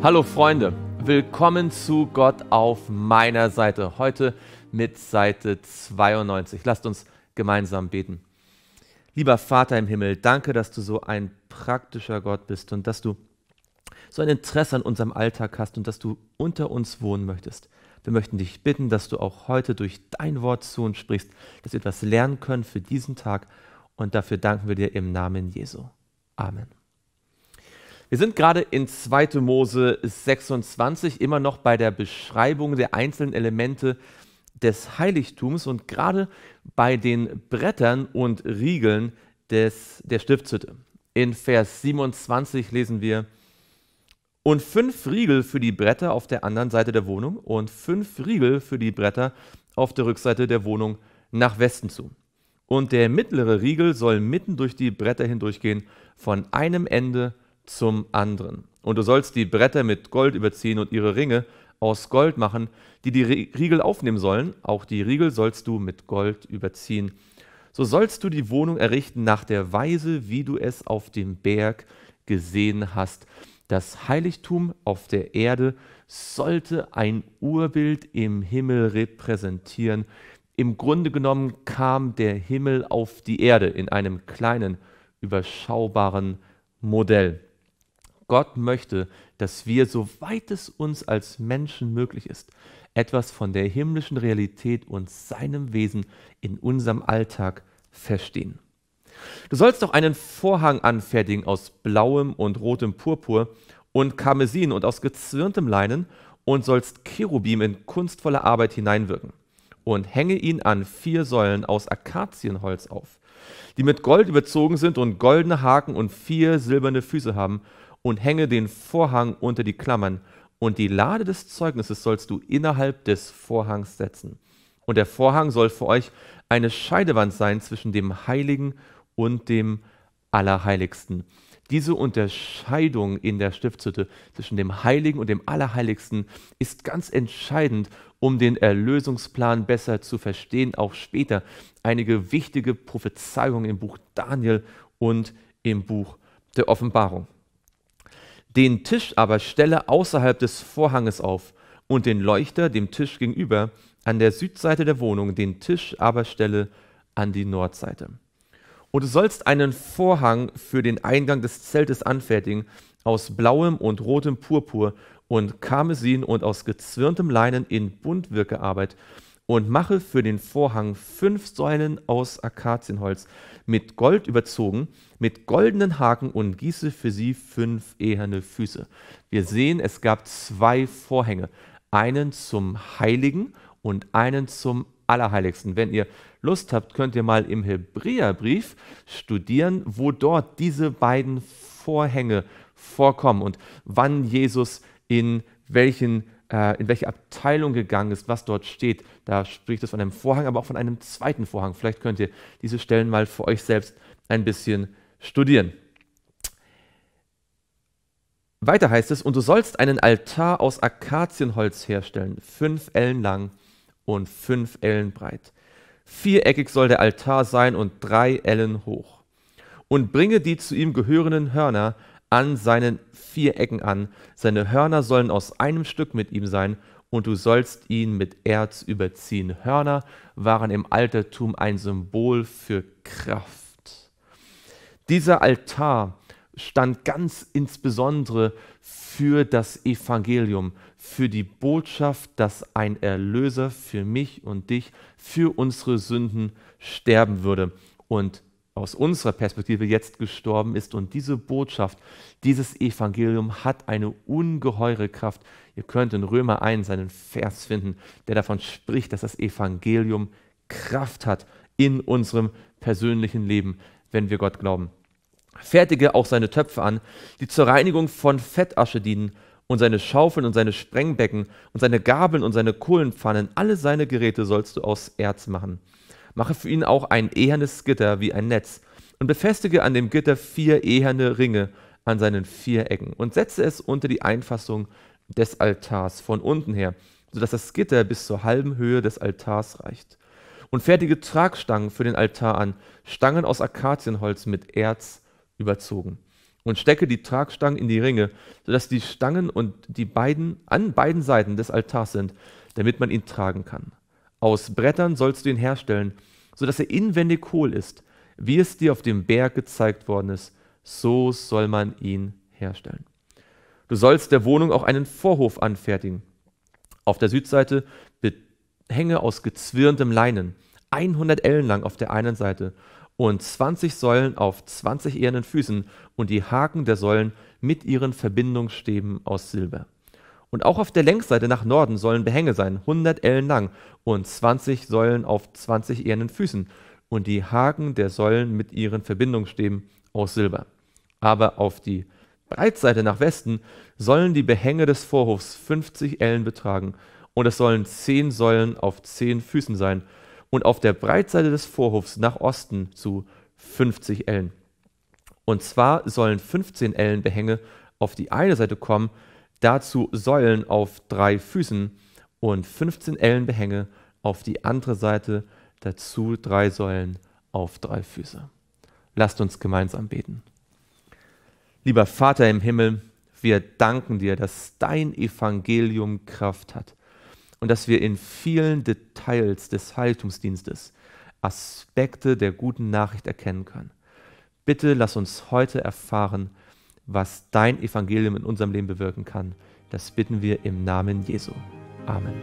Hallo Freunde, willkommen zu Gott auf meiner Seite. Heute mit Seite 92. Lasst uns gemeinsam beten. Lieber Vater im Himmel, danke, dass du so ein praktischer Gott bist und dass du so ein Interesse an unserem Alltag hast und dass du unter uns wohnen möchtest. Wir möchten dich bitten, dass du auch heute durch dein Wort zu uns sprichst, dass wir etwas lernen können für diesen Tag und dafür danken wir dir im Namen Jesu. Amen. Wir sind gerade in 2. Mose 26, immer noch bei der Beschreibung der einzelnen Elemente des Heiligtums und gerade bei den Brettern und Riegeln des, der Stiftshütte. In Vers 27 lesen wir, und fünf Riegel für die Bretter auf der anderen Seite der Wohnung und fünf Riegel für die Bretter auf der Rückseite der Wohnung nach Westen zu. Und der mittlere Riegel soll mitten durch die Bretter hindurchgehen, von einem Ende zum anderen. Und du sollst die Bretter mit Gold überziehen und ihre Ringe aus Gold machen, die die Riegel aufnehmen sollen. Auch die Riegel sollst du mit Gold überziehen. So sollst du die Wohnung errichten nach der Weise, wie du es auf dem Berg gesehen hast. Das Heiligtum auf der Erde sollte ein Urbild im Himmel repräsentieren. Im Grunde genommen kam der Himmel auf die Erde in einem kleinen, überschaubaren Modell. Gott möchte, dass wir, soweit es uns als Menschen möglich ist, etwas von der himmlischen Realität und seinem Wesen in unserem Alltag verstehen. Du sollst doch einen Vorhang anfertigen aus blauem und rotem Purpur und Karmesin und aus gezwirntem Leinen und sollst Cherubim in kunstvoller Arbeit hineinwirken und hänge ihn an vier Säulen aus Akazienholz auf, die mit Gold überzogen sind und goldene Haken und vier silberne Füße haben und hänge den Vorhang unter die Klammern, und die Lade des Zeugnisses sollst du innerhalb des Vorhangs setzen. Und der Vorhang soll für euch eine Scheidewand sein zwischen dem Heiligen und dem Allerheiligsten. Diese Unterscheidung in der Stiftshütte zwischen dem Heiligen und dem Allerheiligsten ist ganz entscheidend, um den Erlösungsplan besser zu verstehen, auch später. Einige wichtige Prophezeiungen im Buch Daniel und im Buch der Offenbarung den Tisch aber stelle außerhalb des Vorhanges auf und den Leuchter dem Tisch gegenüber an der Südseite der Wohnung, den Tisch aber stelle an die Nordseite. Und du sollst einen Vorhang für den Eingang des Zeltes anfertigen, aus blauem und rotem Purpur und Karmesin und aus gezwirntem Leinen in Buntwirkearbeit und mache für den Vorhang fünf Säulen aus Akazienholz mit Gold überzogen, mit goldenen Haken und gieße für sie fünf eherne Füße. Wir sehen, es gab zwei Vorhänge, einen zum Heiligen und einen zum Allerheiligsten. Wenn ihr Lust habt, könnt ihr mal im Hebräerbrief studieren, wo dort diese beiden Vorhänge vorkommen und wann Jesus in welchen äh, in welche Abteilung gegangen ist, was dort steht. Da spricht es von einem Vorhang, aber auch von einem zweiten Vorhang. Vielleicht könnt ihr diese Stellen mal für euch selbst ein bisschen studieren. Weiter heißt es, und du sollst einen Altar aus Akazienholz herstellen, fünf Ellen lang und fünf Ellen breit. Viereckig soll der Altar sein und drei Ellen hoch. Und bringe die zu ihm gehörenden Hörner an seinen vier Ecken an. Seine Hörner sollen aus einem Stück mit ihm sein und du sollst ihn mit Erz überziehen. Hörner waren im Altertum ein Symbol für Kraft. Dieser Altar stand ganz insbesondere für das Evangelium, für die Botschaft, dass ein Erlöser für mich und dich, für unsere Sünden sterben würde. Und aus unserer Perspektive jetzt gestorben ist. Und diese Botschaft, dieses Evangelium hat eine ungeheure Kraft. Ihr könnt in Römer 1 seinen Vers finden, der davon spricht, dass das Evangelium Kraft hat in unserem persönlichen Leben, wenn wir Gott glauben. Fertige auch seine Töpfe an, die zur Reinigung von Fettasche dienen, und seine Schaufeln und seine Sprengbecken und seine Gabeln und seine Kohlenpfannen, alle seine Geräte sollst du aus Erz machen. Mache für ihn auch ein ehernes Gitter wie ein Netz und befestige an dem Gitter vier eherne Ringe an seinen vier Ecken und setze es unter die Einfassung des Altars von unten her, sodass das Gitter bis zur halben Höhe des Altars reicht. Und fertige Tragstangen für den Altar an, Stangen aus Akazienholz mit Erz überzogen. Und stecke die Tragstangen in die Ringe, sodass die Stangen und die beiden an beiden Seiten des Altars sind, damit man ihn tragen kann. Aus Brettern sollst du ihn herstellen, sodass er inwendig hohl ist, wie es dir auf dem Berg gezeigt worden ist, so soll man ihn herstellen. Du sollst der Wohnung auch einen Vorhof anfertigen. Auf der Südseite Hänge aus gezwirntem Leinen, 100 Ellen lang auf der einen Seite und 20 Säulen auf 20 ehernen Füßen und die Haken der Säulen mit ihren Verbindungsstäben aus Silber. Und auch auf der Längsseite nach Norden sollen Behänge sein, 100 Ellen lang und 20 Säulen auf 20 ehernen Füßen und die Haken der Säulen mit ihren Verbindungsstäben aus Silber. Aber auf die Breitseite nach Westen sollen die Behänge des Vorhofs 50 Ellen betragen und es sollen 10 Säulen auf 10 Füßen sein und auf der Breitseite des Vorhofs nach Osten zu 50 Ellen. Und zwar sollen 15 Ellen Behänge auf die eine Seite kommen dazu Säulen auf drei Füßen und 15 Ellenbehänge auf die andere Seite, dazu drei Säulen auf drei Füße. Lasst uns gemeinsam beten. Lieber Vater im Himmel, wir danken dir, dass dein Evangelium Kraft hat und dass wir in vielen Details des Heiltumsdienstes Aspekte der guten Nachricht erkennen können. Bitte lass uns heute erfahren, was dein Evangelium in unserem Leben bewirken kann. Das bitten wir im Namen Jesu. Amen.